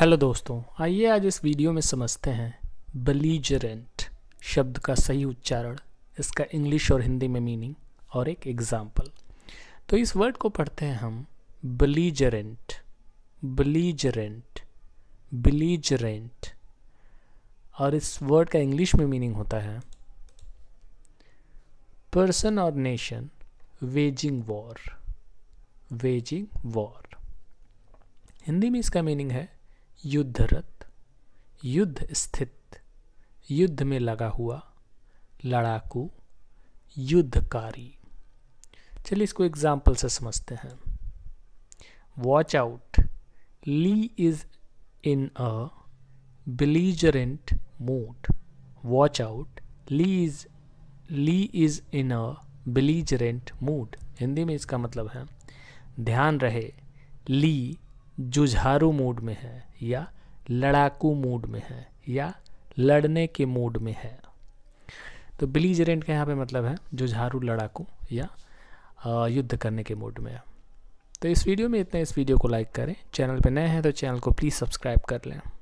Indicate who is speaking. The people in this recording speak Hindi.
Speaker 1: हेलो दोस्तों आइए आज इस वीडियो में समझते हैं बलीजरेंट शब्द का सही उच्चारण इसका इंग्लिश और हिंदी में मीनिंग और एक एग्जाम्पल तो इस वर्ड को पढ़ते हैं हम बलीजरेंट बलीजरेंट बलीजरेंट और इस वर्ड का इंग्लिश में मीनिंग होता है पर्सन और nation waging war waging war Hindi में इसका मीनिंग है युद्धरत युद्ध स्थित युद्ध में लगा हुआ लड़ाकू युद्धकारी चलिए इसको एग्जाम्पल से समझते हैं watch out Lee is in a belligerent mood watch out Lee is Lee is in a belligerent mood Hindi में इसका मतलब है ध्यान रहे ली जुझारू मूड में है या लड़ाकू मूड में है या लड़ने के मूड में है तो बिलीजरेंट का यहाँ पे मतलब है जुझारू लड़ाकू या युद्ध करने के मूड में है तो इस वीडियो में इतना इस वीडियो को लाइक करें चैनल पर नए हैं तो चैनल को प्लीज़ सब्सक्राइब कर लें